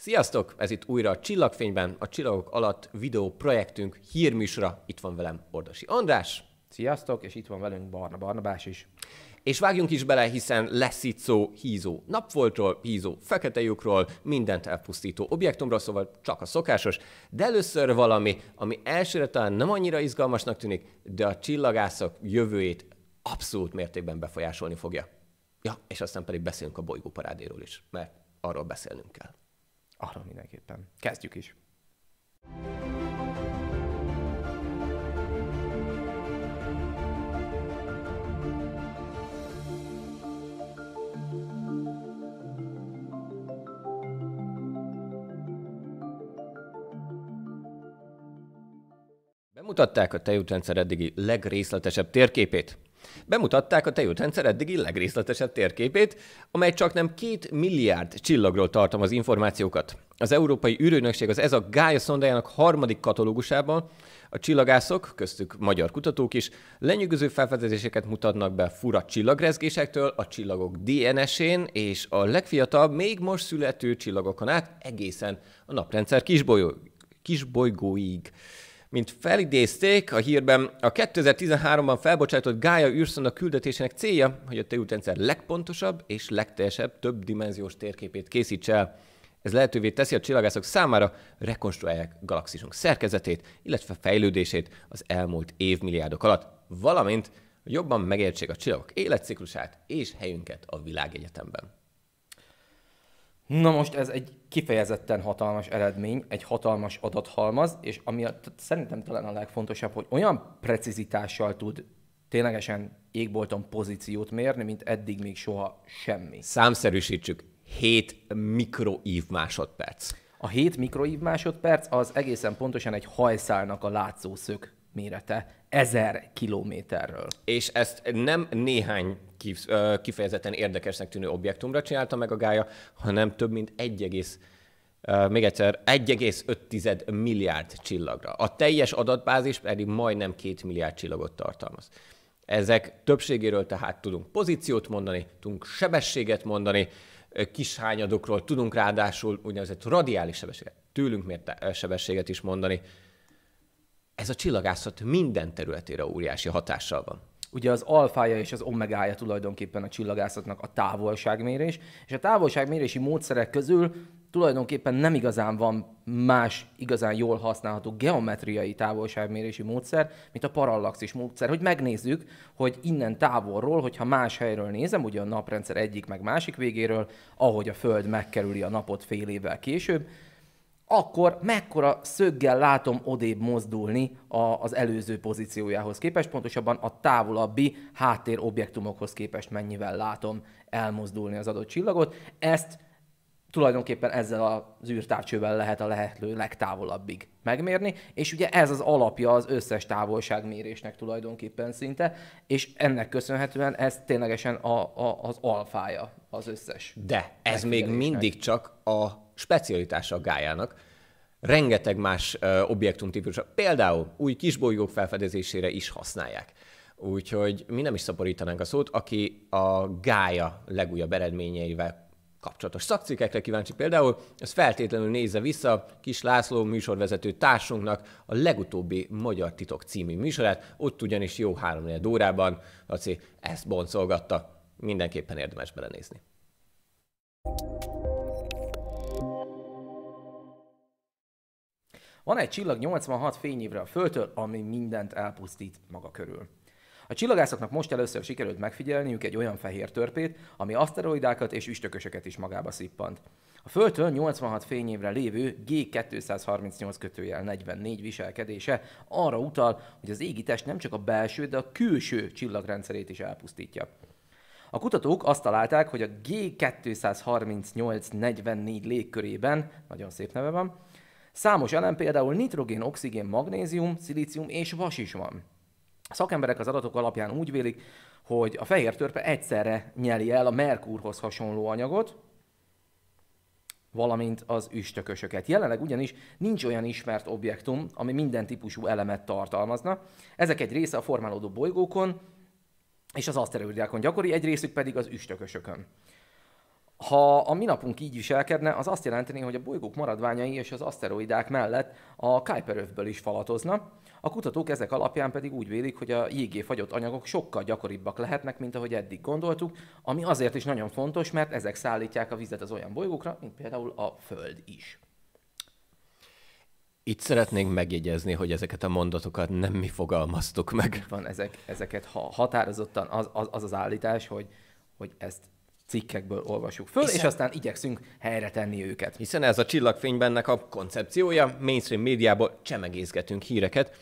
Sziasztok! Ez itt újra a Csillagfényben, a Csillagok alatt videó projektünk hírműsora. Itt van velem Ordosi András. Sziasztok, és itt van velünk Barna Barnabás is. És vágjunk is bele, hiszen lesz itt szó hízó napfoltról, hízó fekete lyukról, mindent elpusztító objektumról, szóval csak a szokásos, de először valami, ami elsőre talán nem annyira izgalmasnak tűnik, de a csillagászok jövőjét abszolút mértékben befolyásolni fogja. Ja, és aztán pedig beszélünk a bolygóparádéról is, mert arról beszélnünk kell. Arról mindenképpen. Kezdjük is! Bemutatták a tejútrendszer eddigi legrészletesebb térképét, bemutatták a tejútrendszer eddigi legrészletesebb térképét, amely csak nem két milliárd csillagról tartalmaz információkat. Az Európai űrőnökség az ez a Gája szondájának harmadik katalógusában a csillagászok, köztük magyar kutatók is, lenyűgöző felfedezéseket mutatnak be fura csillagrezgésektől a csillagok DNS-én és a legfiatalabb, még most születő csillagokon át egészen a naprendszer kisbolygó, kisbolygóig. Mint felidézték a hírben, a 2013-ban felbocsátott Gája űrszonda küldetésének célja, hogy a tejútrendszer legpontosabb és legteljesebb dimenziós térképét készítse el. Ez lehetővé teszi a csillagászok számára, rekonstruálják galaxisunk szerkezetét, illetve fejlődését az elmúlt évmilliárdok alatt, valamint jobban megértsék a csillagok életciklusát és helyünket a világegyetemben. Na most ez egy kifejezetten hatalmas eredmény, egy hatalmas adathalmaz, és ami a, szerintem talán a legfontosabb, hogy olyan precizitással tud ténylegesen égbolton pozíciót mérni, mint eddig még soha semmi. Számszerűsítsük, 7 mikroív másodperc. A 7 mikroív másodperc az egészen pontosan egy hajszálnak a látszószög mérete ezer kilométerről. És ezt nem néhány kifejezetten érdekesnek tűnő objektumra csinálta meg a Gája, hanem több mint 1, még egyszer, 1,5 milliárd csillagra. A teljes adatbázis pedig majdnem 2 milliárd csillagot tartalmaz. Ezek többségéről tehát tudunk pozíciót mondani, tudunk sebességet mondani, kis hányadokról tudunk ráadásul úgynevezett radiális sebességet, tőlünk mért sebességet is mondani. Ez a csillagászat minden területére óriási hatással van ugye az alfája és az omegája tulajdonképpen a csillagászatnak a távolságmérés, és a távolságmérési módszerek közül tulajdonképpen nem igazán van más igazán jól használható geometriai távolságmérési módszer, mint a parallaxis módszer, hogy megnézzük, hogy innen távolról, hogyha más helyről nézem, ugye a naprendszer egyik meg másik végéről, ahogy a Föld megkerüli a napot fél évvel később, akkor mekkora szöggel látom odébb mozdulni a, az előző pozíciójához képest, pontosabban a távolabbi háttérobjektumokhoz képest mennyivel látom elmozdulni az adott csillagot. Ezt tulajdonképpen ezzel az űrtávcsővel lehet a lehető legtávolabbig megmérni, és ugye ez az alapja az összes távolságmérésnek tulajdonképpen szinte, és ennek köszönhetően ez ténylegesen a, a, az alfája az összes. De ez még mindig csak a specialitása a gájának, rengeteg más objektum típusa. például új kisbolygók felfedezésére is használják. Úgyhogy mi nem is szaporítanánk a szót, aki a gája legújabb eredményeivel kapcsolatos szakcikkekre kíváncsi például, ez feltétlenül nézze vissza Kis László műsorvezető társunknak a legutóbbi Magyar Titok című műsorát, ott ugyanis jó háromnegyed órában Laci ezt boncolgatta. Mindenképpen érdemes belenézni. Van egy csillag 86 fényévre a Földtől, ami mindent elpusztít maga körül. A csillagászoknak most először sikerült megfigyelniük egy olyan fehér törpét, ami aszteroidákat és üstökösöket is magába szippant. A Földtől 86 fényévre lévő G238 kötőjel 44 viselkedése arra utal, hogy az égitest nem csak a belső, de a külső csillagrendszerét is elpusztítja. A kutatók azt találták, hogy a G238-44 légkörében, nagyon szép neve van, Számos elem például nitrogén, oxigén, magnézium, szilícium és vas is van. A szakemberek az adatok alapján úgy vélik, hogy a fehér törpe egyszerre nyeli el a merkúrhoz hasonló anyagot, valamint az üstökösöket. Jelenleg ugyanis nincs olyan ismert objektum, ami minden típusú elemet tartalmazna. Ezek egy része a formálódó bolygókon és az aszteroidákon gyakori, egy részük pedig az üstökösökön ha a minapunk így viselkedne, az azt jelenteni, hogy a bolygók maradványai és az aszteroidák mellett a övből is falatozna, a kutatók ezek alapján pedig úgy vélik, hogy a jégé fagyott anyagok sokkal gyakoribbak lehetnek, mint ahogy eddig gondoltuk, ami azért is nagyon fontos, mert ezek szállítják a vizet az olyan bolygókra, mint például a Föld is. Itt szeretnénk megjegyezni, hogy ezeket a mondatokat nem mi fogalmaztuk meg. van, ezek, ezeket ha, határozottan az az, az az állítás, hogy, hogy ezt cikkekből olvasjuk föl, Hiszen... és aztán igyekszünk helyre tenni őket. Hiszen ez a csillagfénybennek a koncepciója, mainstream médiából csemegészgetünk híreket,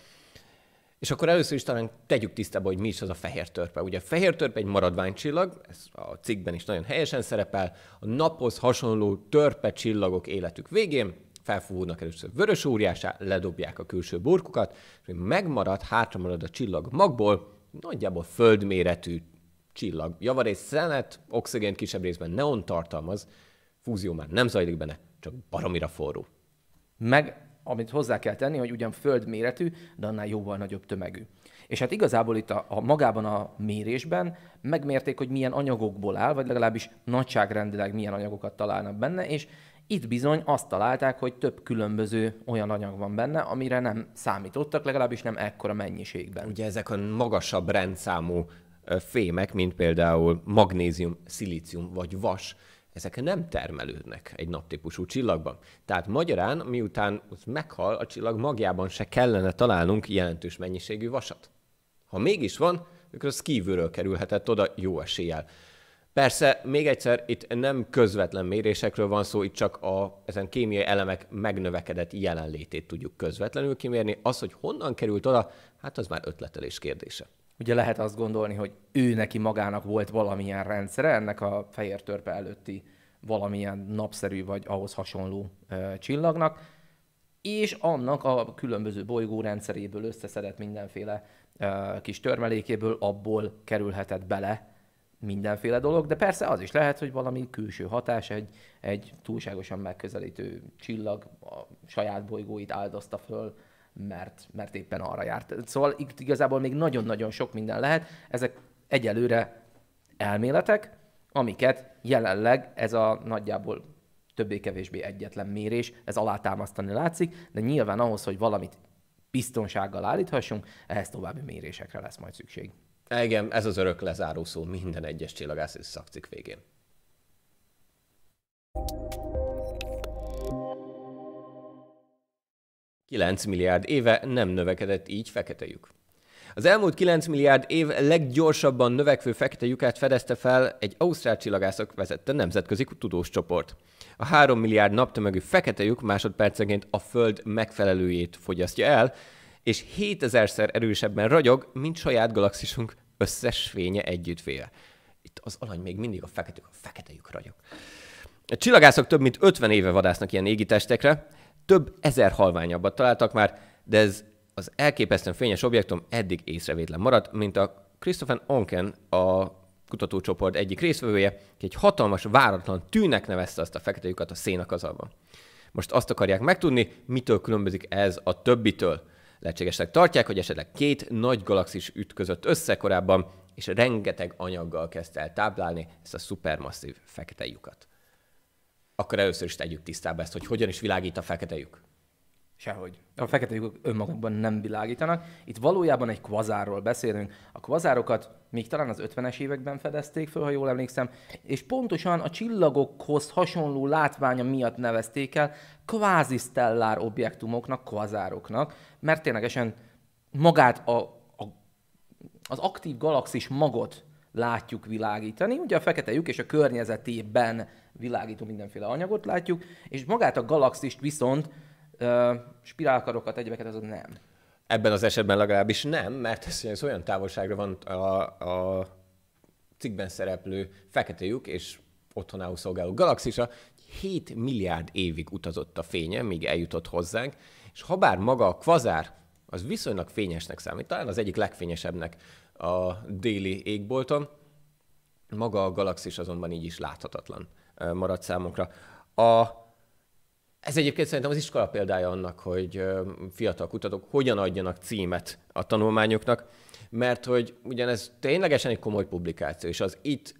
és akkor először is talán tegyük tisztába, hogy mi is az a fehér törpe. Ugye a fehér törpe egy maradványcsillag, ez a cikkben is nagyon helyesen szerepel, a naphoz hasonló törpe csillagok életük végén, felfúvódnak először vörös óriásá, ledobják a külső burkukat, és megmarad, hátra marad a csillag magból, nagyjából földméretű csillag. Javarész szenet, oxigén kisebb részben neon tartalmaz, fúzió már nem zajlik benne, csak baromira forró. Meg amit hozzá kell tenni, hogy ugyan földméretű, de annál jóval nagyobb tömegű. És hát igazából itt a, a magában a mérésben megmérték, hogy milyen anyagokból áll, vagy legalábbis nagyságrendileg milyen anyagokat találnak benne, és itt bizony azt találták, hogy több különböző olyan anyag van benne, amire nem számítottak, legalábbis nem ekkora mennyiségben. Ugye ezek a magasabb rendszámú fémek, mint például magnézium, szilícium vagy vas, ezek nem termelődnek egy naptípusú csillagban. Tehát magyarán, miután meghal, a csillag magjában se kellene találnunk jelentős mennyiségű vasat. Ha mégis van, akkor az kívülről kerülhetett oda jó eséllyel. Persze, még egyszer, itt nem közvetlen mérésekről van szó, itt csak a, ezen kémiai elemek megnövekedett jelenlétét tudjuk közvetlenül kimérni. Az, hogy honnan került oda, hát az már ötletelés kérdése. Ugye lehet azt gondolni, hogy ő neki magának volt valamilyen rendszere, ennek a fehér törpe előtti valamilyen napszerű vagy ahhoz hasonló ö, csillagnak, és annak a különböző bolygórendszeréből összeszedett mindenféle ö, kis törmelékéből, abból kerülhetett bele mindenféle dolog, de persze az is lehet, hogy valami külső hatás, egy, egy túlságosan megközelítő csillag a saját bolygóit áldozta föl mert, mert éppen arra járt. Szóval itt igazából még nagyon-nagyon sok minden lehet. Ezek egyelőre elméletek, amiket jelenleg ez a nagyjából többé-kevésbé egyetlen mérés, ez alátámasztani látszik, de nyilván ahhoz, hogy valamit biztonsággal állíthassunk, ehhez további mérésekre lesz majd szükség. Igen, ez az örök lezáró szó minden egyes csillagász szakcik végén. 9 milliárd éve nem növekedett így fekete lyuk. Az elmúlt 9 milliárd év leggyorsabban növekvő fekete lyukát fedezte fel egy ausztrál csillagászok vezette nemzetközi csoport. A 3 milliárd naptömegű fekete lyuk másodpercenként a Föld megfelelőjét fogyasztja el, és 7000-szer erősebben ragyog, mint saját galaxisunk összes fénye együttvéve. Itt az alany még mindig a fekete, a fekete lyuk ragyog. A csillagászok több mint 50 éve vadásznak ilyen égitestekre, több ezer halványabbat találtak már, de ez az elképesztően fényes objektum eddig észrevétlen maradt, mint a Christopher Onken, a kutatócsoport egyik részvevője, aki egy hatalmas, váratlan tűnek nevezte azt a fekete lyukat a szénakazalban. Most azt akarják megtudni, mitől különbözik ez a többitől. Lehetségesnek tartják, hogy esetleg két nagy galaxis ütközött össze korábban, és rengeteg anyaggal kezdte el táblálni ezt a szupermasszív fekete lyukat akkor először is tegyük tisztába ezt, hogy hogyan is világít a fekete lyuk. Sehogy. A fekete lyukok önmagukban nem világítanak. Itt valójában egy kvazárról beszélünk. A kvazárokat még talán az 50-es években fedezték föl, ha jól emlékszem, és pontosan a csillagokhoz hasonló látványa miatt nevezték el stellár objektumoknak, kvazároknak, mert ténylegesen magát a, a, az aktív galaxis magot látjuk világítani. Ugye a fekete lyuk és a környezetében világító mindenféle anyagot látjuk, és magát a galaxist viszont ö, spirálkarokat, egyebeket azok nem. Ebben az esetben legalábbis nem, mert ez olyan távolságra van a, a cikkben szereplő fekete lyuk és otthonául szolgáló galaxisa, 7 milliárd évig utazott a fénye, míg eljutott hozzánk, és habár maga a kvazár az viszonylag fényesnek számít, talán az egyik legfényesebbnek a déli égbolton, maga a galaxis azonban így is láthatatlan maradt számunkra. A, ez egyébként szerintem az iskola példája annak, hogy fiatal kutatók hogyan adjanak címet a tanulmányoknak, mert hogy ugyanez ténylegesen egy komoly publikáció, és az itt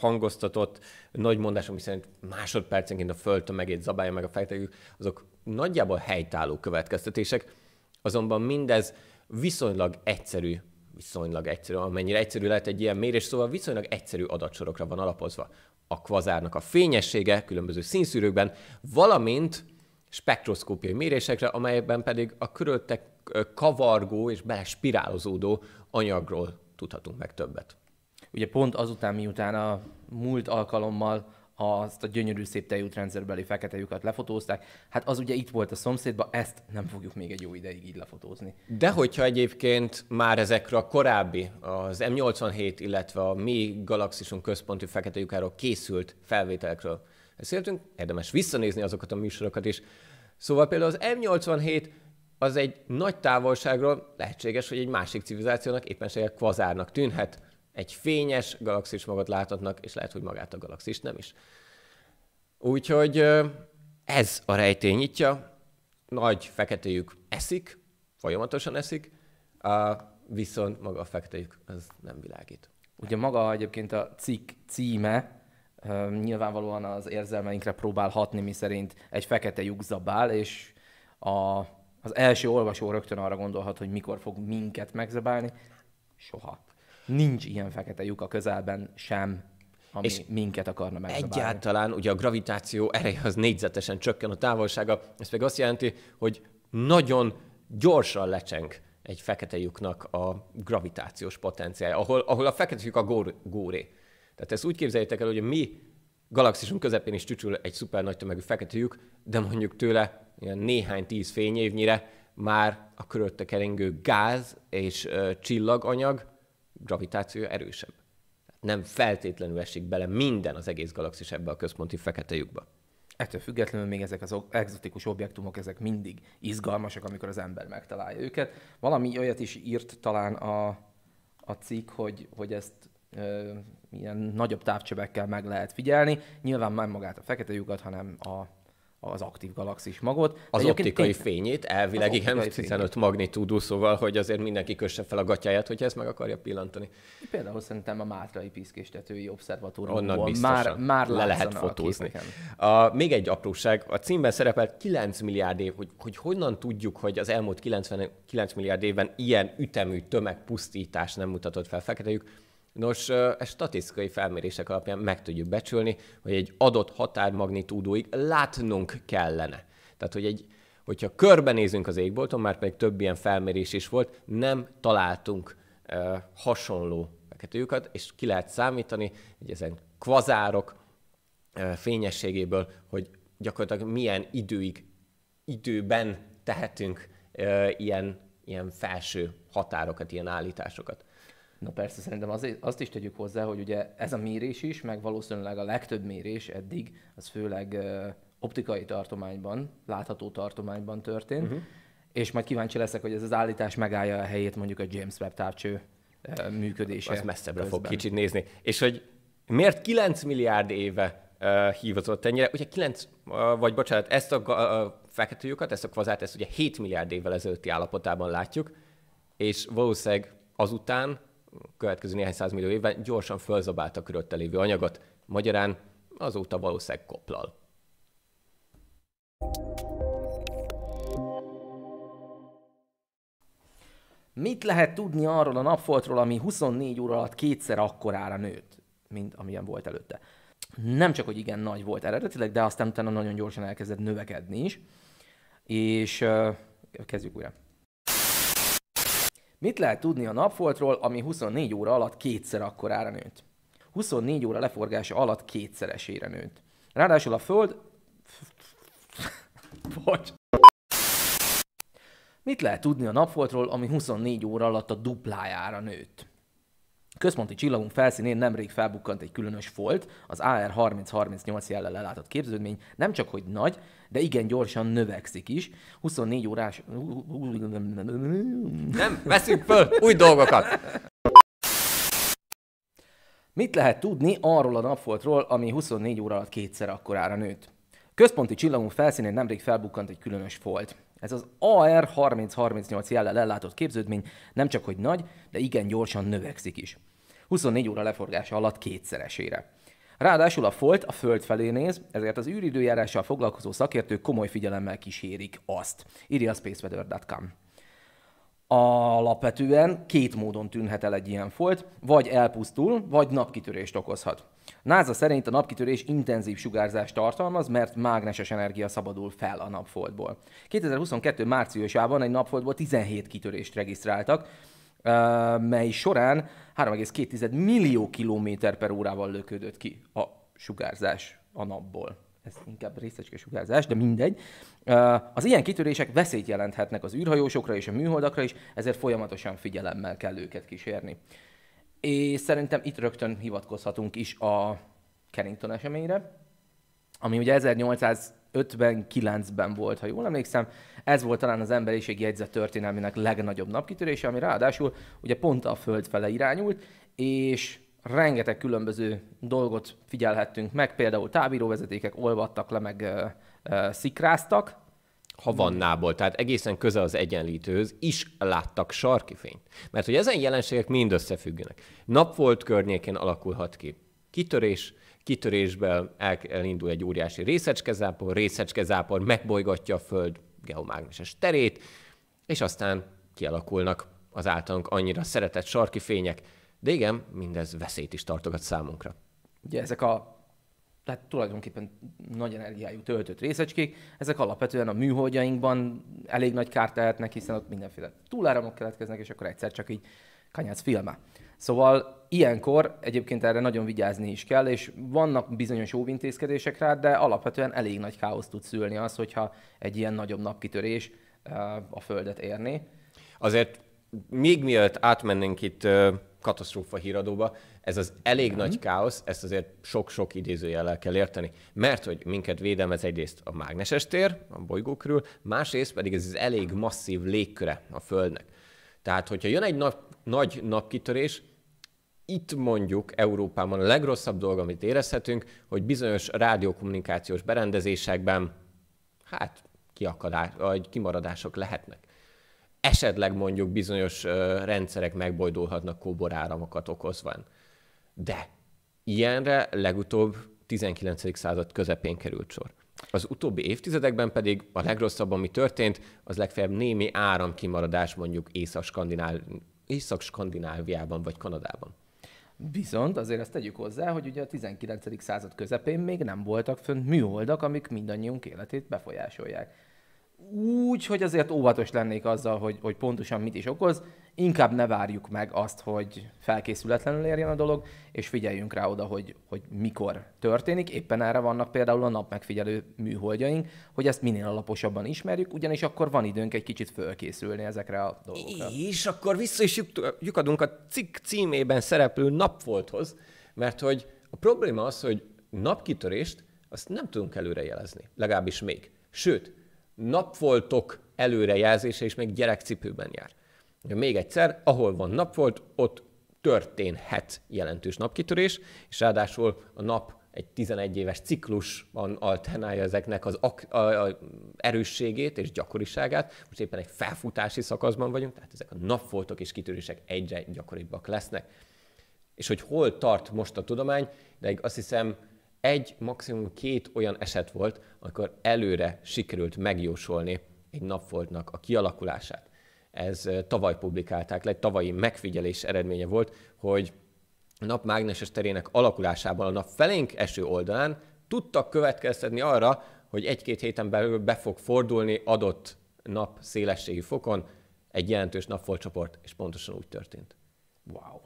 hangoztatott nagy mondásom, szerint másodpercenként a föld tömegét zabálja meg a fektetők, azok nagyjából helytálló következtetések, azonban mindez viszonylag egyszerű, viszonylag egyszerű, amennyire egyszerű lehet egy ilyen mérés, szóval viszonylag egyszerű adatsorokra van alapozva a kvazárnak a fényessége különböző színszűrőkben, valamint spektroszkópiai mérésekre, amelyben pedig a körülöttek kavargó és belespirálozódó anyagról tudhatunk meg többet. Ugye pont azután, miután a múlt alkalommal azt a gyönyörű szép tejútrendszerbeli fekete lyukat lefotózták. Hát az ugye itt volt a szomszédban, ezt nem fogjuk még egy jó ideig így lefotózni. De hogyha egyébként már ezekre a korábbi, az M87, illetve a mi galaxisunk központi fekete lyukáról készült felvételekről beszéltünk, érdemes visszanézni azokat a műsorokat is. Szóval például az M87 az egy nagy távolságról lehetséges, hogy egy másik civilizációnak éppenséggel kvazárnak tűnhet, egy fényes galaxis magot láthatnak, és lehet, hogy magát a galaxis nem is. Úgyhogy ez a rejtény nyitja, nagy feketejük eszik, folyamatosan eszik, viszont maga a feketejük az nem világít. Ugye maga egyébként a cikk címe, nyilvánvalóan az érzelmeinkre próbál hatni, mi szerint egy fekete lyuk zabál, és a, az első olvasó rögtön arra gondolhat, hogy mikor fog minket megzabálni. Soha. Nincs ilyen fekete lyuk a közelben sem, ami és minket akarna megzabálni. Egyáltalán ugye a gravitáció ereje az négyzetesen csökken a távolsága, ez pedig azt jelenti, hogy nagyon gyorsan lecseng egy fekete lyuknak a gravitációs potenciája, ahol, ahol a fekete lyuk a gór, góré. Tehát ezt úgy képzeljétek el, hogy mi galaxisunk közepén is csücsül egy szuper nagy tömegű fekete lyuk, de mondjuk tőle ilyen néhány tíz fényévnyire már a körülötte keringő gáz és ö, csillaganyag, gravitációja erősebb. Nem feltétlenül esik bele minden az egész galaxis ebbe a központi fekete lyukba. Ettől függetlenül még ezek az exotikus objektumok, ezek mindig izgalmasak, amikor az ember megtalálja őket. Valami olyat is írt talán a, a cikk, hogy, hogy ezt ö, ilyen nagyobb távcsövekkel meg lehet figyelni. Nyilván nem magát a fekete lyukat, hanem a az aktív galaxis magot. Az optikai tény... fényét elvileg az igen, 15 fényét. magnitúdú, szóval, hogy azért mindenki kösse fel a gatyáját, hogyha ezt meg akarja pillantani. Például szerintem a Mátrai Piszkéstetői Obszervatóriumból már, már le lehet fotózni. A, a még egy apróság, a címben szerepel 9 milliárd év, hogy, hogy honnan tudjuk, hogy az elmúlt 99 milliárd évben ilyen ütemű tömegpusztítás nem mutatott fel feketejük. Nos, e statisztikai felmérések alapján meg tudjuk becsülni, hogy egy adott határmagnitúdóig látnunk kellene. Tehát, hogy egy, hogyha körbenézünk az égbolton, már pedig több ilyen felmérés is volt, nem találtunk e, hasonló feketőjukat, és ki lehet számítani, hogy ezen kvazárok e, fényességéből, hogy gyakorlatilag milyen időig, időben tehetünk e, ilyen, ilyen felső határokat, ilyen állításokat. Na persze, szerintem az, azt is tegyük hozzá, hogy ugye ez a mérés is, meg valószínűleg a legtöbb mérés eddig, az főleg optikai tartományban, látható tartományban történt, uh-huh. és majd kíváncsi leszek, hogy ez az állítás megállja a helyét mondjuk a James Webb távcső működése. Az messzebbre közben. fog kicsit nézni. És hogy miért 9 milliárd éve uh, hívozott ennyire? Ugye 9, uh, vagy bocsánat, ezt a uh, fekete lyukat, ezt a kvazát, ezt ugye 7 milliárd évvel ezelőtti állapotában látjuk, és valószínűleg azután következő néhány százmillió évben gyorsan fölzabálta körötte lévő anyagot. Magyarán azóta valószínűleg koplal. Mit lehet tudni arról a napfoltról, ami 24 óra alatt kétszer akkorára nőtt, mint amilyen volt előtte? Nem csak, hogy igen nagy volt eredetileg, de aztán utána nagyon gyorsan elkezdett növekedni is. És uh, kezdjük újra. Mit lehet tudni a napfoltról, ami 24 óra alatt kétszer akkorára nőtt? 24 óra leforgása alatt kétszeresére nőtt. Ráadásul a Föld... Bocs. Mit lehet tudni a napfoltról, ami 24 óra alatt a duplájára nőtt? központi csillagunk felszínén nemrég felbukkant egy különös folt, az AR3038 jellel ellátott képződmény nem csak hogy nagy, de igen gyorsan növekszik is. 24 órás... Nem, veszünk föl új dolgokat! Mit lehet tudni arról a napfoltról, ami 24 óra alatt kétszer akkorára nőtt? Központi csillagunk felszínén nemrég felbukkant egy különös folt. Ez az AR3038 jellel ellátott képződmény nem csak hogy nagy, de igen gyorsan növekszik is. 24 óra leforgása alatt kétszeresére. Ráadásul a folt a föld felé néz, ezért az űridőjárással foglalkozó szakértők komoly figyelemmel kísérik azt, írja a spaceweather.com. Alapvetően két módon tűnhet el egy ilyen folt, vagy elpusztul, vagy napkitörést okozhat. NASA szerint a napkitörés intenzív sugárzást tartalmaz, mert mágneses energia szabadul fel a napfoltból. 2022. márciusában egy napfoltból 17 kitörést regisztráltak, mely során 3,2 millió kilométer per órával löködött ki a sugárzás a napból. Ez inkább részecske sugárzás, de mindegy. Az ilyen kitörések veszélyt jelenthetnek az űrhajósokra és a műholdakra is, ezért folyamatosan figyelemmel kell őket kísérni. És szerintem itt rögtön hivatkozhatunk is a Carrington eseményre, ami ugye 1800 59-ben volt, ha jól emlékszem. Ez volt talán az emberiség jegyzett történelmének legnagyobb napkitörése, ami ráadásul ugye pont a Föld fele irányult, és rengeteg különböző dolgot figyelhettünk meg, például távíróvezetékek olvadtak le, meg ö, ö, szikráztak, nából, tehát egészen közel az egyenlítőhöz is láttak fényt, Mert hogy ezen jelenségek mind összefüggenek. volt környékén alakulhat ki kitörés, kitörésből el, elindul egy óriási részecskezápor, részecskezápor megbolygatja a Föld geomágneses terét, és aztán kialakulnak az általunk annyira szeretett sarki fények, de igen, mindez veszélyt is tartogat számunkra. Ugye ezek a tehát tulajdonképpen nagy energiájú töltött részecskék, ezek alapvetően a műholdjainkban elég nagy kárt tehetnek, hiszen ott mindenféle túláramok keletkeznek, és akkor egyszer csak így kanyác filme. Szóval ilyenkor egyébként erre nagyon vigyázni is kell, és vannak bizonyos óvintézkedések rá, de alapvetően elég nagy káoszt tud szülni az, hogyha egy ilyen nagyobb napkitörés a Földet érni. Azért még mielőtt átmennénk itt katasztrófa híradóba, ez az elég mm. nagy káosz, ezt azért sok-sok idézőjellel kell érteni, mert hogy minket védelmez egyrészt a mágneses tér, a bolygó körül, másrészt pedig ez az elég masszív légköre a Földnek. Tehát, hogyha jön egy nap, nagy napkitörés, itt mondjuk Európában a legrosszabb dolog, amit érezhetünk, hogy bizonyos rádiókommunikációs berendezésekben hát kiakadás, vagy kimaradások lehetnek. Esetleg mondjuk bizonyos rendszerek megbojdulhatnak kóboráramokat okozva. De ilyenre legutóbb 19. század közepén került sor. Az utóbbi évtizedekben pedig a legrosszabb, ami történt, az legfeljebb némi áramkimaradás mondjuk Észak-Skandináviában vagy Kanadában. Viszont azért azt tegyük hozzá, hogy ugye a 19. század közepén még nem voltak fönt műholdak, amik mindannyiunk életét befolyásolják. Úgy, hogy azért óvatos lennék azzal, hogy, hogy pontosan mit is okoz, inkább ne várjuk meg azt, hogy felkészületlenül érjen a dolog, és figyeljünk rá oda, hogy, hogy mikor történik. Éppen erre vannak például a napmegfigyelő műholdjaink, hogy ezt minél alaposabban ismerjük, ugyanis akkor van időnk egy kicsit fölkészülni ezekre a dolgokra. És akkor vissza is lyukadunk a cikk címében szereplő napfolthoz, mert hogy a probléma az, hogy napkitörést azt nem tudunk előrejelezni, legalábbis még. Sőt, napfoltok előrejelzése is még gyerekcipőben jár. Még egyszer, ahol van napfolt, ott történhet jelentős napkitörés, és ráadásul a nap egy 11 éves ciklusban alternálja ezeknek az ak- a, a erősségét és gyakoriságát. Most éppen egy felfutási szakaszban vagyunk, tehát ezek a napfoltok és kitörések egyre gyakoribbak lesznek. És hogy hol tart most a tudomány, de azt hiszem egy, maximum két olyan eset volt, amikor előre sikerült megjósolni egy napfoltnak a kialakulását ez tavaly publikálták egy tavalyi megfigyelés eredménye volt, hogy a nap mágneses terének alakulásában a nap felénk eső oldalán tudtak következtetni arra, hogy egy-két héten belül be fog fordulni adott nap szélességi fokon egy jelentős napfolcsoport, és pontosan úgy történt. Wow!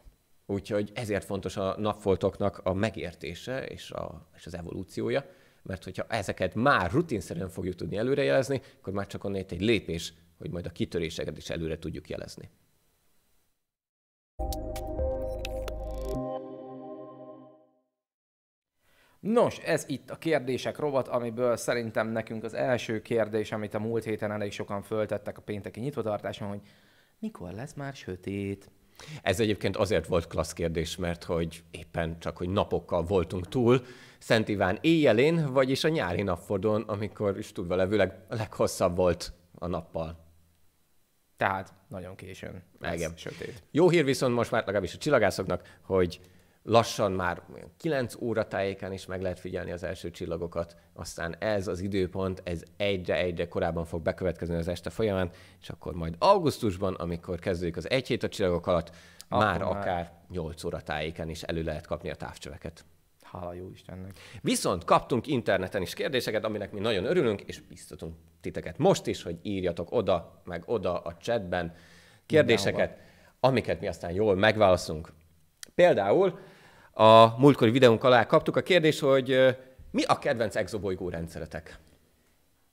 Úgyhogy ezért fontos a napfoltoknak a megértése és, a, és az evolúciója, mert hogyha ezeket már rutinszerűen fogjuk tudni előrejelezni, akkor már csak onnét egy lépés hogy majd a kitöréseket is előre tudjuk jelezni. Nos, ez itt a kérdések rovat, amiből szerintem nekünk az első kérdés, amit a múlt héten elég sokan föltettek a pénteki nyitvatartáson, hogy mikor lesz már sötét? Ez egyébként azért volt klassz kérdés, mert hogy éppen csak, hogy napokkal voltunk túl, Szent Iván éjjelén, vagyis a nyári napfordon, amikor is tudva levőleg a leghosszabb volt a nappal. Tehát nagyon későn lesz Igen. sötét. Jó hír viszont most már legalábbis a csillagászoknak, hogy lassan már 9 óra tájéken is meg lehet figyelni az első csillagokat, aztán ez az időpont, ez egyre-egyre korábban fog bekövetkezni az este folyamán, és akkor majd augusztusban, amikor kezdődik az egy hét a csillagok alatt, akkor már, már akár 8 óra tájéken is elő lehet kapni a távcsöveket. Hála jó Istennek. Viszont kaptunk interneten is kérdéseket, aminek mi nagyon örülünk, és biztatunk titeket most is, hogy írjatok oda, meg oda a chatben kérdéseket, amiket mi aztán jól megválaszunk. Például a múltkori videónk alá kaptuk a kérdést, hogy mi a kedvenc exobolygó rendszeretek?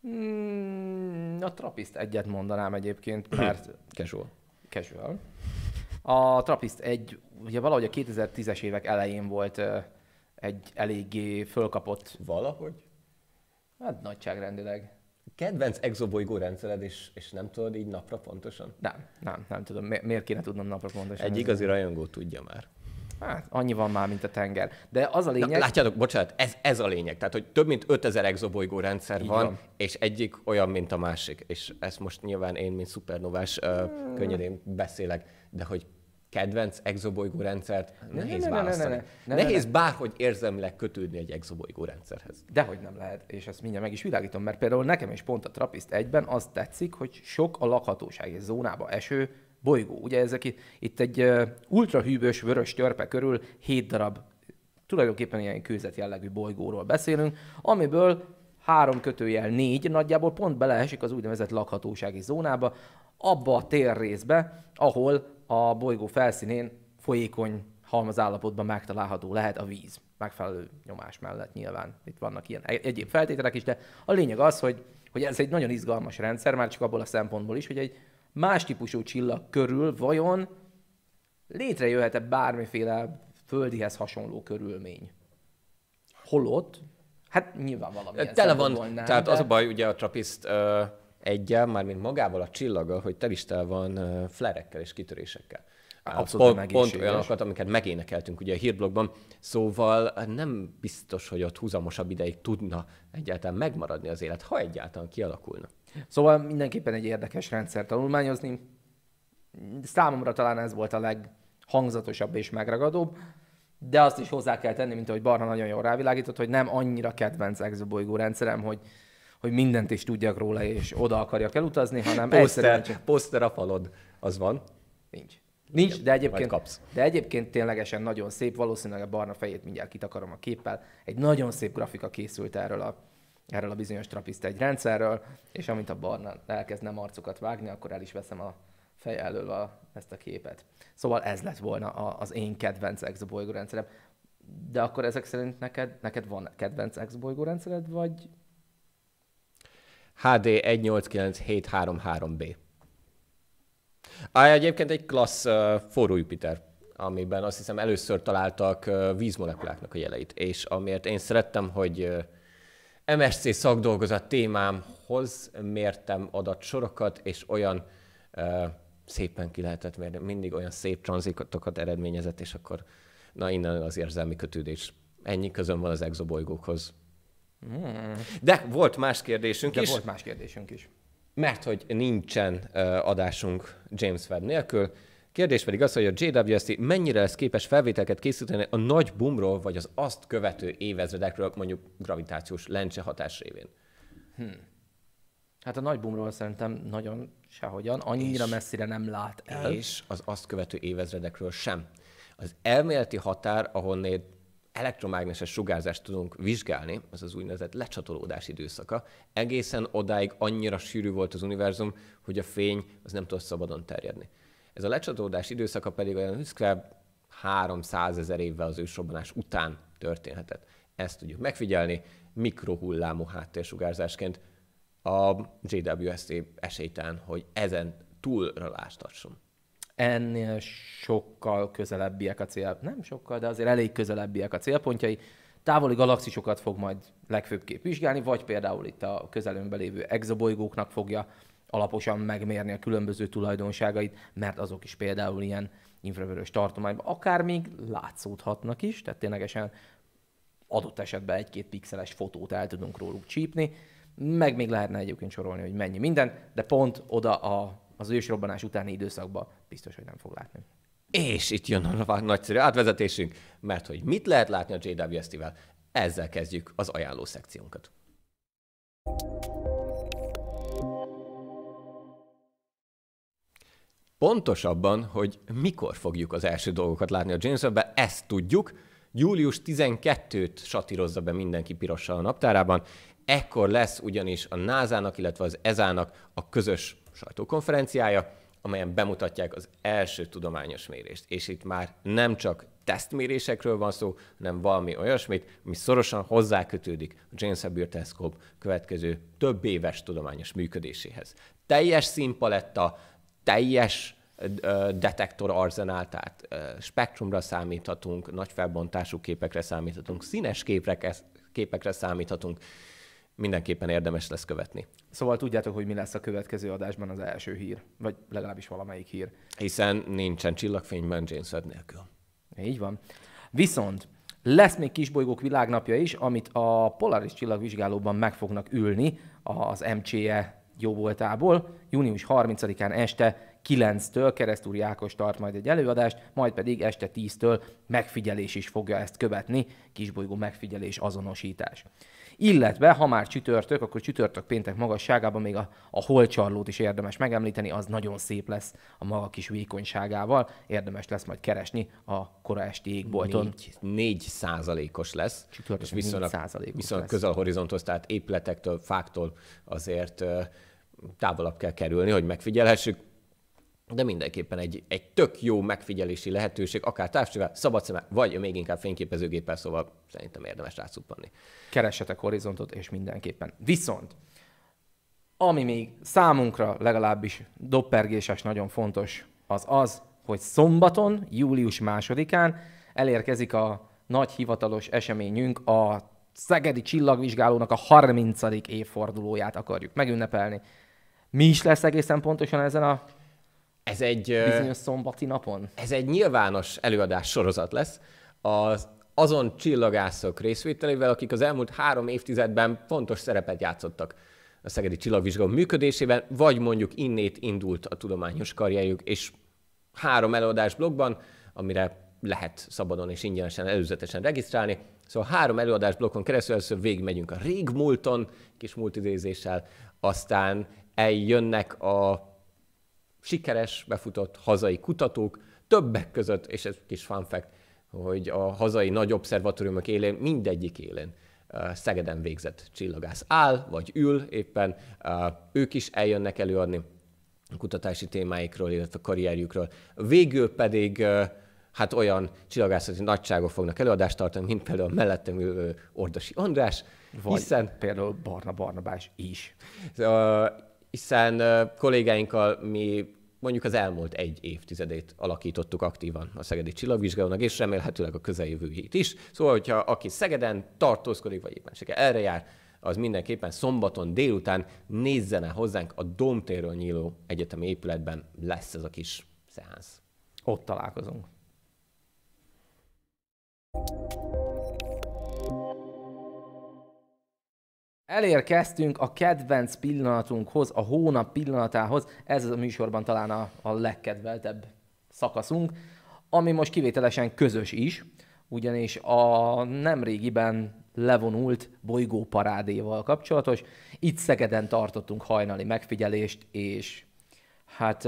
Hmm, a Trappist egyet mondanám egyébként, mert... casual. Casual. A Trappist egy, ugye valahogy a 2010-es évek elején volt egy eléggé fölkapott... Valahogy? Hát nagyságrendileg. Kedvenc exobolygó rendszered, és, és nem tudod így napra pontosan? Nem, nem, nem tudom. Mi, miért kéne tudnom napra pontosan? Egy igazi rajongó tudja már. Hát, annyi van már, mint a tenger. De az a lényeg... Na, látjátok, bocsánat, ez, ez a lényeg. Tehát, hogy több mint 5000 exobolygó rendszer van, van, és egyik olyan, mint a másik. És ezt most nyilván én, mint szupernovás, hmm. könnyedén beszélek, de hogy kedvenc exobolygó rendszert nehéz ne, ne, választani. Ne, ne, ne, ne, nehéz ne, ne. bárhogy érzemleg kötődni egy exobolygó rendszerhez. Dehogy nem lehet, és ezt mindjárt meg is világítom, mert például nekem is pont a Trappist egyben az tetszik, hogy sok a lakhatósági zónába eső bolygó. Ugye ezek itt, itt egy uh, ultrahűvös vörös törpe körül hét darab tulajdonképpen ilyen kőzet jellegű bolygóról beszélünk, amiből három kötőjel négy nagyjából pont beleesik az úgynevezett lakhatósági zónába, abba a térrészbe, ahol a bolygó felszínén folyékony halmazállapotban megtalálható lehet a víz. Megfelelő nyomás mellett nyilván. Itt vannak ilyen e- egyéb feltételek is, de a lényeg az, hogy, hogy ez egy nagyon izgalmas rendszer, már csak abból a szempontból is, hogy egy más típusú csillag körül vajon létrejöhet-e bármiféle földihez hasonló körülmény. Holott, hát nyilván valami. Tele van, tehát de... az a baj, ugye a trapiszt uh egyel, mármint magával a csillaggal, hogy telistel van flerekkel és kitörésekkel. Abszolút pont, pont olyanokat, amiket megénekeltünk ugye a hírblogban, szóval nem biztos, hogy ott húzamosabb ideig tudna egyáltalán megmaradni az élet, ha egyáltalán kialakulna. Szóval mindenképpen egy érdekes rendszer tanulmányozni. Számomra talán ez volt a leghangzatosabb és megragadóbb, de azt is hozzá kell tenni, mint ahogy Barna nagyon jól rávilágított, hogy nem annyira kedvenc exobolygó rendszerem, hogy hogy mindent is tudjak róla, és oda akarjak elutazni, hanem poszter, csak... poszter a falod, az van? Nincs. Nincs, de egyébként, kapsz. de egyébként ténylegesen nagyon szép, valószínűleg a barna fejét mindjárt kitakarom a képpel. Egy nagyon szép grafika készült erről a, erről a bizonyos trapiszt egy rendszerről, és amint a barna elkezdne marcokat vágni, akkor el is veszem a fej elől a, ezt a képet. Szóval ez lett volna a, az én kedvenc exobolygó rendszerem. De akkor ezek szerint neked, neked van kedvenc exobolygó rendszered, vagy HD 189733B. Á, egyébként egy klassz uh, forró Jupiter, amiben azt hiszem először találtak uh, vízmolekuláknak a jeleit, és amiért én szerettem, hogy uh, MSC szakdolgozat témámhoz mértem adatsorokat, és olyan uh, szépen ki lehetett mérni, mindig olyan szép tranzitokat eredményezett, és akkor na innen az érzelmi kötődés. Ennyi közön van az exobolygókhoz. De volt más kérdésünk De is. volt más kérdésünk is. Mert hogy nincsen uh, adásunk James Webb nélkül, Kérdés pedig az, hogy a JWST mennyire lesz képes felvételket készíteni a nagy bumról vagy az azt követő évezredekről, mondjuk gravitációs lencse hatás révén. Hmm. Hát a nagy bumról szerintem nagyon sehogyan, annyira és, messzire nem lát el. És az azt követő évezredekről sem. Az elméleti határ, ahonnél elektromágneses sugárzást tudunk vizsgálni, ez az úgynevezett lecsatolódás időszaka, egészen odáig annyira sűrű volt az univerzum, hogy a fény az nem tudott szabadon terjedni. Ez a lecsatolódás időszaka pedig olyan kb. 300 ezer évvel az ősrobbanás után történhetett. Ezt tudjuk megfigyelni mikrohullámú háttérsugárzásként a JWST esélytelen, hogy ezen túlra lástasson ennél sokkal közelebbiek a cél, nem sokkal, de azért elég közelebbiek a célpontjai. Távoli galaxisokat fog majd legfőbbképp vizsgálni, vagy például itt a közelünkben lévő exobolygóknak fogja alaposan megmérni a különböző tulajdonságait, mert azok is például ilyen infravörös tartományban akár még látszódhatnak is, tehát ténylegesen adott esetben egy-két pixeles fotót el tudunk róluk csípni, meg még lehetne egyébként sorolni, hogy mennyi minden, de pont oda a az ősrobbanás utáni időszakban biztos, hogy nem fog látni. És itt jön a nagyszerű átvezetésünk, mert hogy mit lehet látni a JWST-vel, ezzel kezdjük az ajánló szekciónkat. Pontosabban, hogy mikor fogjuk az első dolgokat látni a James Webb-be, ezt tudjuk. Július 12-t satírozza be mindenki pirossal a naptárában. Ekkor lesz ugyanis a NASA-nak, illetve az ESA-nak a közös sajtókonferenciája, amelyen bemutatják az első tudományos mérést. És itt már nem csak tesztmérésekről van szó, hanem valami olyasmit, ami szorosan hozzákötődik a James Webb Telescope következő több éves tudományos működéséhez. Teljes színpaletta, teljes detektor arzenál, tehát spektrumra számíthatunk, nagy felbontású képekre számíthatunk, színes képekre számíthatunk, mindenképpen érdemes lesz követni. Szóval tudjátok, hogy mi lesz a következő adásban az első hír, vagy legalábbis valamelyik hír. Hiszen nincsen csillagfényben James Webb nélkül. Így van. Viszont lesz még kisbolygók világnapja is, amit a Polaris csillagvizsgálóban meg fognak ülni az MCE jóvoltából. Június 30-án este 9-től Keresztúri Ákos tart majd egy előadást, majd pedig este 10-től megfigyelés is fogja ezt követni, kisbolygó megfigyelés azonosítás. Illetve, ha már csütörtök, akkor csütörtök péntek magasságában még a, a holcsarlót is érdemes megemlíteni, az nagyon szép lesz a maga kis vékonyságával, érdemes lesz majd keresni a kora esti égbolton. 4 százalékos lesz, csütörtök és viszonylag, viszonylag lesz. közel a horizonthoz, tehát épületektől, fáktól azért távolabb kell kerülni, hogy megfigyelhessük de mindenképpen egy, egy tök jó megfigyelési lehetőség, akár távcsővel, szabad szemmel, vagy még inkább fényképezőgéppel, szóval szerintem érdemes rácuppanni. Keressetek horizontot, és mindenképpen. Viszont, ami még számunkra legalábbis doppergéses nagyon fontos, az az, hogy szombaton, július másodikán elérkezik a nagy hivatalos eseményünk, a Szegedi Csillagvizsgálónak a 30. évfordulóját akarjuk megünnepelni. Mi is lesz egészen pontosan ezen a ez egy... Bizonyos szombati napon? Ez egy nyilvános előadás sorozat lesz. Az azon csillagászok részvételével, akik az elmúlt három évtizedben fontos szerepet játszottak a Szegedi Csillagvizsgáló működésében, vagy mondjuk innét indult a tudományos karrierjük, és három előadás blogban, amire lehet szabadon és ingyenesen, előzetesen regisztrálni. Szóval három előadás blokkon keresztül először végigmegyünk a régmúlton, kis multidézéssel, aztán eljönnek a sikeres, befutott hazai kutatók, többek között, és ez kis fun fact, hogy a hazai nagy obszervatóriumok élén, mindegyik élén Szegeden végzett csillagász áll, vagy ül éppen, ők is eljönnek előadni kutatási témáikról, illetve karrierjükről. Végül pedig hát olyan csillagászati nagyságok fognak előadást tartani, mint például mellettem ülő Ordosi András, vagy hiszen... például Barna Barnabás is. Hiszen kollégáinkkal mi mondjuk az elmúlt egy évtizedét alakítottuk aktívan a Szegedi Csillagvizsgálónak, és remélhetőleg a közeljövőjét is. Szóval, hogyha aki Szegeden tartózkodik, vagy éppen csak erre jár, az mindenképpen szombaton délután nézzen el hozzánk a Domtéről nyíló egyetemi épületben lesz ez a kis szeánsz. Ott találkozunk. thank you Elérkeztünk a kedvenc pillanatunkhoz, a hónap pillanatához. Ez a műsorban talán a, a legkedveltebb szakaszunk, ami most kivételesen közös is, ugyanis a nemrégiben levonult bolygóparádéval kapcsolatos. Itt Szegeden tartottunk hajnali megfigyelést, és hát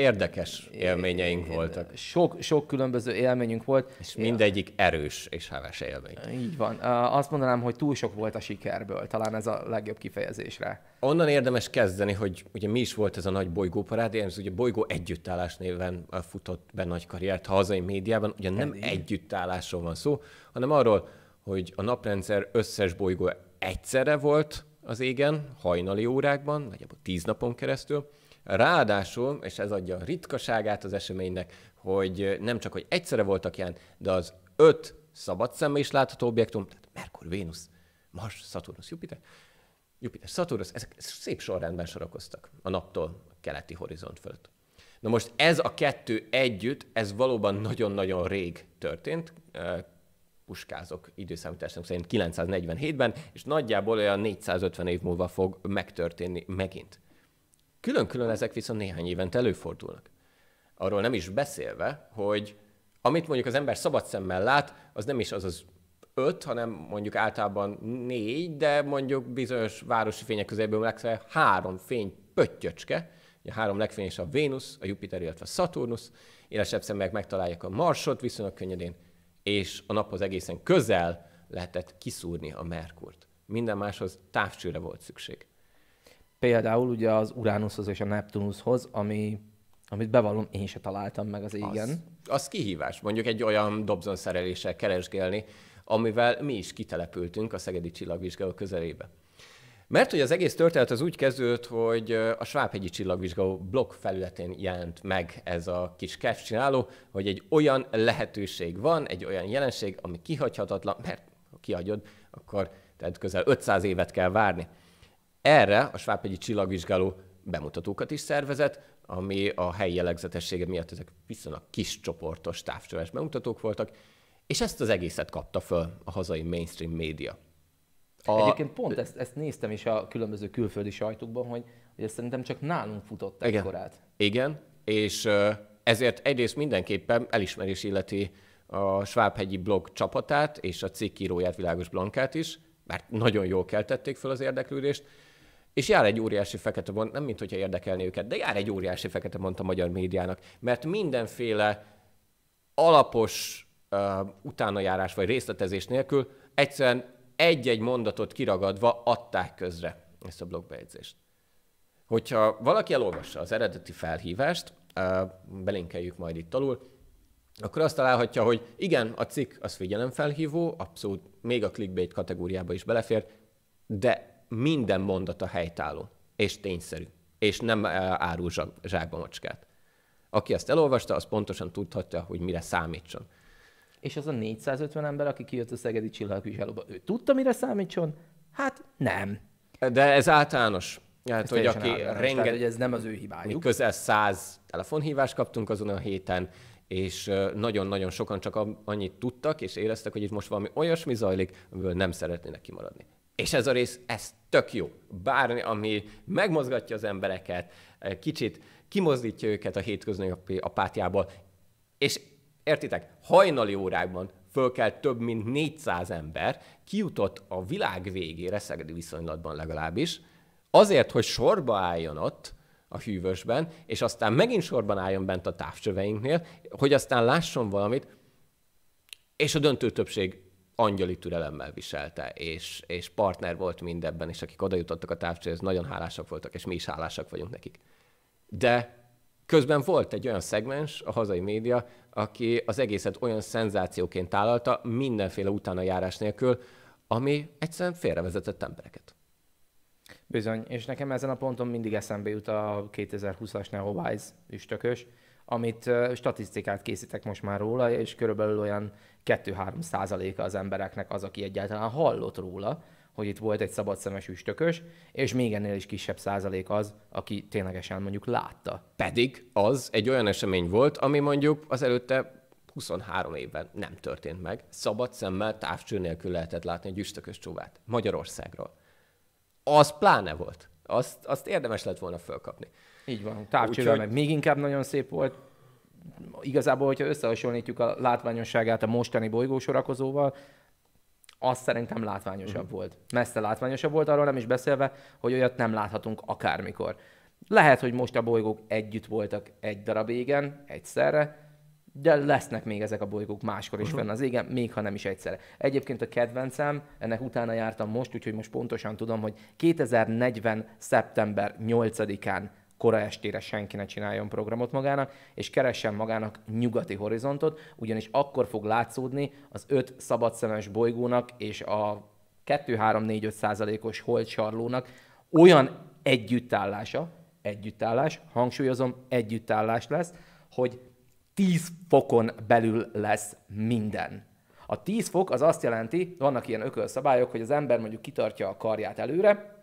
érdekes élményeink voltak. Sok, sok különböző élményünk volt. És mindegyik erős és heves élmény. Így van. Azt mondanám, hogy túl sok volt a sikerből, talán ez a legjobb kifejezésre. Onnan érdemes kezdeni, hogy ugye mi is volt ez a nagy bolygóparád, ez ugye bolygó együttállás néven eh, futott be nagy karriert a hazai médiában, ugye nem Eddig. együttállásról van szó, hanem arról, hogy a naprendszer összes bolygó egyszerre volt az égen, hajnali órákban, nagyjából tíz napon keresztül, Ráadásul, és ez adja a ritkaságát az eseménynek, hogy nem csak, hogy egyszerre voltak ilyen, de az öt szabad szemmel is látható objektum, tehát Merkur, Vénusz, Mars, Saturnus, Jupiter, Jupiter, Saturnus, ezek szép sorrendben sorakoztak a naptól a keleti horizont fölött. Na most ez a kettő együtt, ez valóban nagyon-nagyon rég történt, puskázok időszámításunk szerint 947-ben, és nagyjából olyan 450 év múlva fog megtörténni megint. Külön-külön ezek viszont néhány évent előfordulnak. Arról nem is beszélve, hogy amit mondjuk az ember szabad szemmel lát, az nem is az az öt, hanem mondjuk általában négy, de mondjuk bizonyos városi fények közelből legfeljebb három fény pöttyöcske, a három legfényesebb a Vénusz, a Jupiter, illetve a Szaturnusz, élesebb szemek megtalálják a Marsot viszonylag könnyedén, és a naphoz egészen közel lehetett kiszúrni a Merkurt. Minden máshoz távcsőre volt szükség. Például ugye az Uránuszhoz és a Neptunuszhoz, ami, amit bevallom, én se találtam meg az égen. Az, az kihívás, mondjuk egy olyan Dobson szereléssel keresgélni, amivel mi is kitelepültünk a Szegedi Csillagvizsgáló közelébe. Mert hogy az egész történet az úgy kezdődött, hogy a Svábhegyi Csillagvizsgáló blog felületén jelent meg ez a kis kevcsináló, hogy egy olyan lehetőség van, egy olyan jelenség, ami kihagyhatatlan, mert ha kihagyod, akkor tehát közel 500 évet kell várni. Erre a Svábhegyi Csillagvizsgáló bemutatókat is szervezett, ami a helyi jellegzetessége miatt ezek viszonylag kis csoportos távcsöves bemutatók voltak, és ezt az egészet kapta föl a hazai mainstream média. A... Egyébként pont ezt, ezt néztem is a különböző külföldi sajtukban, hogy, hogy ezt szerintem csak nálunk futott Igen. ekkorát. Igen, és ezért egyrészt mindenképpen elismerés illeti a Svábhegyi blog csapatát és a cikkíróját, Világos Blankát is, mert nagyon jól keltették fel az érdeklődést, és jár egy óriási fekete mond, nem mintha érdekelni őket, de jár egy óriási fekete mond a magyar médiának, mert mindenféle alapos uh, utánajárás vagy részletezés nélkül egyszerűen egy-egy mondatot kiragadva adták közre ezt a blogbejegyzést. Hogyha valaki elolvassa az eredeti felhívást, uh, belinkeljük majd itt alul, akkor azt találhatja, hogy igen, a cikk az figyelemfelhívó, abszolút még a clickbait kategóriába is belefér, de minden mondata helytálló, és tényszerű, és nem e, árul zsákba macskát. Aki azt elolvasta, az pontosan tudhatja, hogy mire számítson. És az a 450 ember, aki kijött a Szegedi Csillagvizsgálóba, ő tudta, mire számítson? Hát nem. De ez általános. Hát, ez hogy aki Renge... Tehát, hogy ez nem az ő hibájuk. Mi közel száz telefonhívást kaptunk azon a héten, és nagyon-nagyon sokan csak annyit tudtak és éreztek, hogy itt most valami olyasmi zajlik, amiből nem szeretnének kimaradni. És ez a rész, ez tök jó. Bármi, ami megmozgatja az embereket, eh, kicsit kimozdítja őket a hétköznapi apátjából, és értitek, hajnali órákban föl kell több mint 400 ember, kijutott a világ végére, szegedi viszonylatban legalábbis, azért, hogy sorba álljon ott, a hűvösben, és aztán megint sorban álljon bent a távcsöveinknél, hogy aztán lásson valamit, és a döntő többség angyali türelemmel viselte, és, és partner volt mindebben, és akik jutottak a távcsőhöz, nagyon hálásak voltak, és mi is hálásak vagyunk nekik. De közben volt egy olyan szegmens, a hazai média, aki az egészet olyan szenzációként tálalta, mindenféle utána járás nélkül, ami egyszerűen félrevezetett embereket. Bizony, és nekem ezen a ponton mindig eszembe jut a 2020-as Neowise üstökös, amit statisztikát készítek most már róla, és körülbelül olyan 2-3 százaléka az embereknek az, aki egyáltalán hallott róla, hogy itt volt egy szabadszemes üstökös, és még ennél is kisebb százalék az, aki ténylegesen mondjuk látta. Pedig az egy olyan esemény volt, ami mondjuk az előtte 23 évben nem történt meg. Szabad szemmel, távcső nélkül lehetett látni egy üstökös csúvát. Magyarországról. Az pláne volt. Azt, azt érdemes lett volna fölkapni. Így van, távcsővel Úgy, meg még inkább nagyon szép volt, igazából, hogyha összehasonlítjuk a látványosságát a mostani bolygósorakozóval, az szerintem látványosabb uh-huh. volt. Messze látványosabb volt, arról nem is beszélve, hogy olyat nem láthatunk akármikor. Lehet, hogy most a bolygók együtt voltak egy darab égen, egyszerre, de lesznek még ezek a bolygók máskor is uh-huh. fenn az égen, még ha nem is egyszerre. Egyébként a kedvencem, ennek utána jártam most, úgyhogy most pontosan tudom, hogy 2040. szeptember 8-án kora estére senki ne csináljon programot magának, és keressen magának nyugati horizontot, ugyanis akkor fog látszódni az öt szabadszemes bolygónak és a 2-3-4-5 százalékos holdcsarlónak olyan együttállása, együttállás, hangsúlyozom, együttállás lesz, hogy 10 fokon belül lesz minden. A 10 fok az azt jelenti, vannak ilyen ökölszabályok, hogy az ember mondjuk kitartja a karját előre,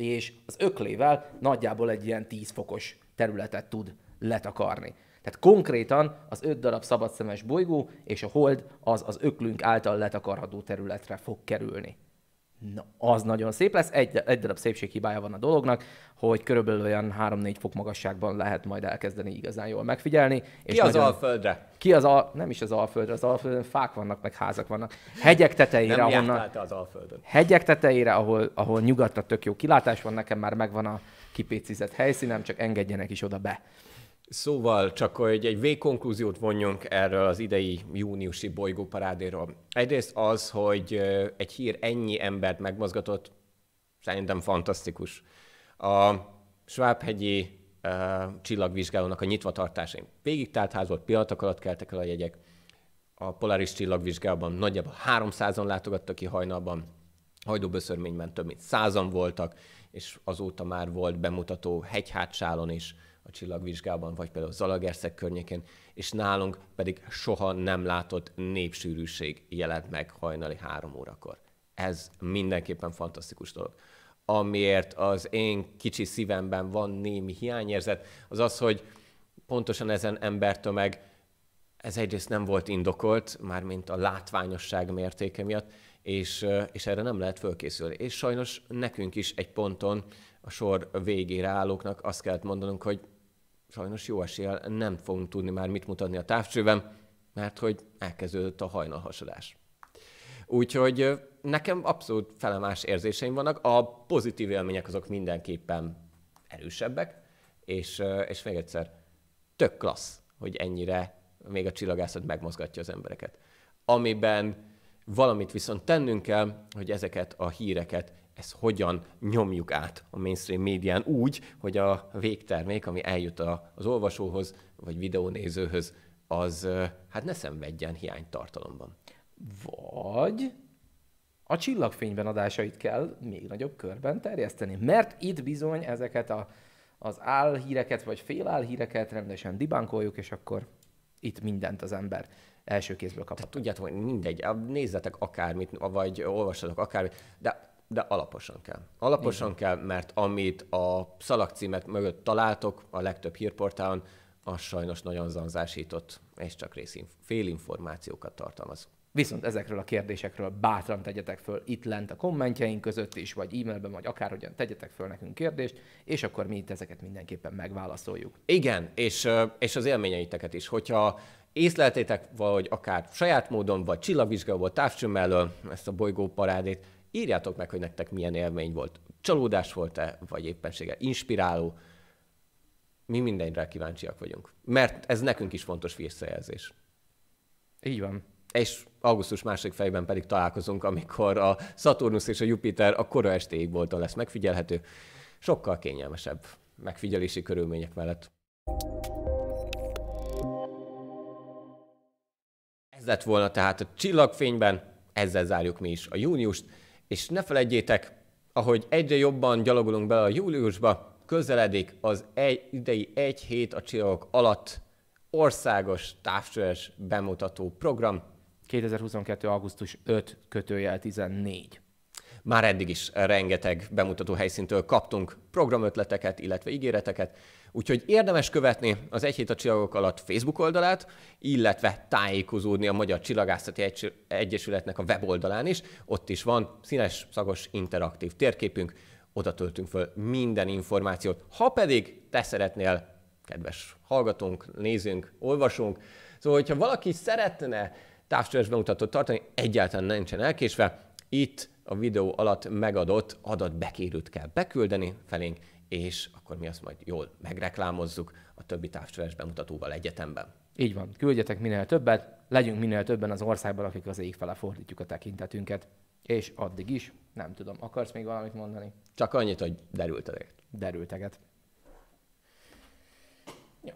és az öklével nagyjából egy ilyen 10 fokos területet tud letakarni. Tehát konkrétan az öt darab szabadszemes bolygó és a hold az az öklünk által letakarható területre fog kerülni. Na, az nagyon szép lesz. Egy, egy darab szépség hibája van a dolognak, hogy körülbelül olyan 3-4 fok magasságban lehet majd elkezdeni igazán jól megfigyelni. És ki az nagyon... Alföldre? Ki az al... Nem is az Alföldre, az Alföldön fák vannak, meg házak vannak. Hegyek tetejére, Nem ahonnan... az Alföldön. Hegyek tetejére, ahol, ahol nyugatra tök jó kilátás van, nekem már megvan a kipécizett helyszínem, csak engedjenek is oda be. Szóval csak, hogy egy végkonklúziót vonjunk erről az idei júniusi bolygóparádéról. Egyrészt az, hogy egy hír ennyi embert megmozgatott, szerintem fantasztikus. A Schwab-hegyi csillagvizsgálónak a nyitvatartásén végig ház volt, pillanatok alatt keltek el a jegyek. A Polaris csillagvizsgálóban nagyjából 300-an látogattak ki hajnalban, hajdóböszörményben több mint 100 voltak, és azóta már volt bemutató hegyhátsálon is – a csillagvizsgában, vagy például Zalagerszeg környékén, és nálunk pedig soha nem látott népsűrűség jelent meg hajnali három órakor. Ez mindenképpen fantasztikus dolog. Amiért az én kicsi szívemben van némi hiányérzet, az az, hogy pontosan ezen embertömeg, ez egyrészt nem volt indokolt, mármint a látványosság mértéke miatt, és, és erre nem lehet fölkészülni. És sajnos nekünk is egy ponton a sor végére állóknak azt kellett mondanunk, hogy sajnos jó eséllyel nem fogunk tudni már mit mutatni a távcsőben, mert hogy elkezdődött a hajnalhasadás. Úgyhogy nekem abszolút felemás érzéseim vannak, a pozitív élmények azok mindenképpen erősebbek, és, és még egyszer, tök klassz, hogy ennyire még a csillagászat megmozgatja az embereket. Amiben valamit viszont tennünk kell, hogy ezeket a híreket ezt hogyan nyomjuk át a mainstream médián úgy, hogy a végtermék, ami eljut a, az olvasóhoz, vagy videónézőhöz, az hát ne szenvedjen hiány tartalomban. Vagy a csillagfényben adásait kell még nagyobb körben terjeszteni, mert itt bizony ezeket a, az álhíreket vagy félálhíreket rendesen dibánkoljuk, és akkor itt mindent az ember első kézből kaphat. Tudjátok, hogy mindegy, nézzetek akármit, vagy olvassatok akármit, de de alaposan kell. Alaposan Igen. kell, mert amit a szalagcímek mögött találtok a legtöbb hírportálon, az sajnos nagyon zanzásított, és csak részinf- félinformációkat tartalmaz. Viszont ezekről a kérdésekről bátran tegyetek föl itt lent a kommentjeink között is, vagy e-mailben, vagy akárhogyan tegyetek föl nekünk kérdést, és akkor mi itt ezeket mindenképpen megválaszoljuk. Igen, és, és az élményeiteket is. Hogyha észleltétek, vagy akár saját módon, vagy csillagvizsgálóból távcsőm elől ezt a bolygóparádét, Írjátok meg, hogy nektek milyen élmény volt. Csalódás volt-e, vagy éppensége inspiráló. Mi mindenre kíváncsiak vagyunk. Mert ez nekünk is fontos visszajelzés. Így van. És augusztus másik fejben pedig találkozunk, amikor a Saturnus és a Jupiter a kora estéig bolton lesz megfigyelhető. Sokkal kényelmesebb megfigyelési körülmények mellett. Ez lett volna tehát a csillagfényben, ezzel zárjuk mi is a júniust. És ne felejtjétek, ahogy egyre jobban gyalogolunk bele a júliusba, közeledik az egy, idei egy hét a csillagok alatt országos távcsőes bemutató program. 2022. augusztus 5 kötőjel 14. Már eddig is rengeteg bemutató helyszíntől kaptunk programötleteket, illetve ígéreteket, Úgyhogy érdemes követni az Egy Hét a Csillagok alatt Facebook oldalát, illetve tájékozódni a Magyar Csillagászati Egyesületnek a weboldalán is. Ott is van színes, szagos, interaktív térképünk, oda töltünk föl minden információt. Ha pedig te szeretnél, kedves hallgatónk, nézünk, olvasunk, szóval hogyha valaki szeretne távcsöves bemutatót tartani, egyáltalán nincsen elkésve, itt a videó alatt megadott adatbekérőt kell beküldeni felénk, és akkor mi azt majd jól megreklámozzuk a többi távcsöves bemutatóval egyetemben. Így van, küldjetek minél többet, legyünk minél többen az országban, akik az ég fele fordítjuk a tekintetünket. És addig is, nem tudom, akarsz még valamit mondani? Csak annyit, hogy derültetek. Derülteget. Ja.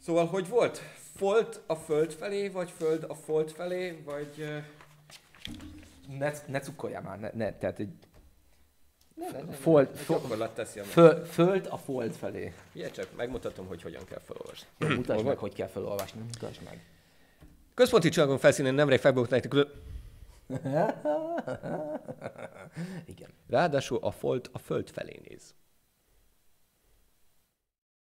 Szóval hogy volt? Folt a föld felé, vagy föld a folt felé, vagy... Ne, ne cukkoljál már, ne, ne tehát egy fold, fold, föl, föld a fold felé. Ugye csak megmutatom, hogy hogyan kell felolvasni. Jó, mutasd Olva? meg, hogy kell felolvasni, mutasd meg. Központi csillagon felszínén nemrég felbukták külön... Igen. Ráadásul a folt a föld felé néz.